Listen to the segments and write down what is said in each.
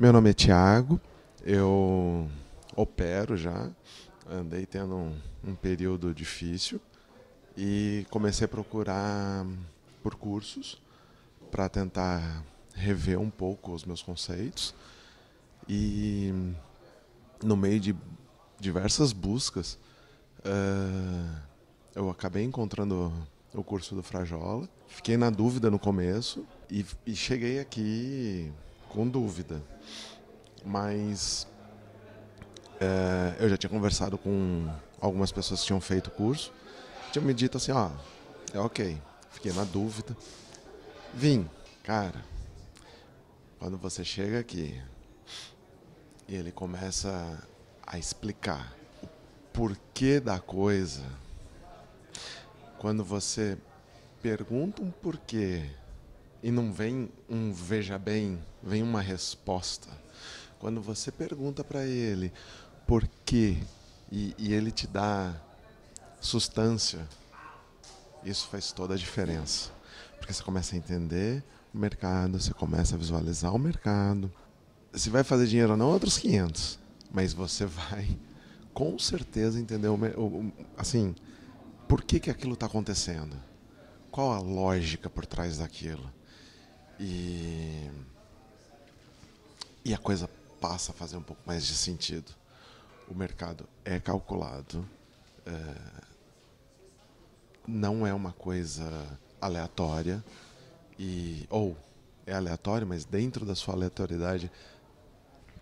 Meu nome é Tiago, eu opero já, andei tendo um, um, período difícil e comecei a procurar por cursos para tentar rever um pouco os meus conceitos e no meio de diversas buscas uh, eu acabei encontrando o curso do Frajola, fiquei na dúvida no começo e, e cheguei aqui com dúvida. Mas é, eu já tinha conversado com algumas pessoas que tinham feito o curso, tinha me dito assim, ó, é ok. Fiquei na dúvida. Vim, cara, quando você chega aqui e ele começa a explicar o porquê da coisa, quando você pergunta um porquê e não vem um veja bem, vem uma resposta. Quando você pergunta para ele por quê e, e ele te dá sustância, isso faz toda a diferença. Porque você começa a entender o mercado, você começa a visualizar o mercado. Se vai fazer dinheiro não, outros 500. Mas você vai, com certeza, entender o, o assim, por que, que aquilo está acontecendo. Qual a lógica por trás daquilo. E, e a coisa passa a fazer um pouco mais de sentido. O mercado é calculado, é, não é uma coisa aleatória, e, ou é aleatório, mas dentro da sua aleatoriedade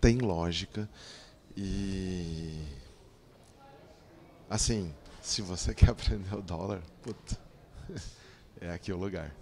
tem lógica. E assim, se você quer aprender o dólar, é aqui o lugar.